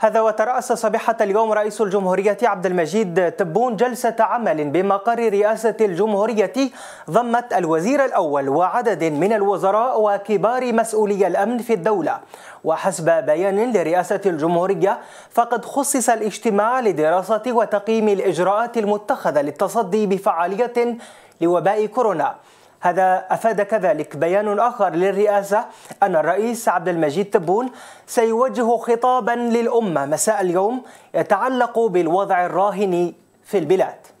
هذا وترأس صبيحة اليوم رئيس الجمهورية عبد المجيد تبون جلسة عمل بمقر رئاسة الجمهورية ضمت الوزير الأول وعدد من الوزراء وكبار مسؤولي الأمن في الدولة وحسب بيان لرئاسة الجمهورية فقد خصص الاجتماع لدراسة وتقييم الإجراءات المتخذة للتصدي بفعالية لوباء كورونا هذا أفاد كذلك بيان آخر للرئاسة أن الرئيس عبد المجيد تبون سيوجه خطابا للأمة مساء اليوم يتعلق بالوضع الراهن في البلاد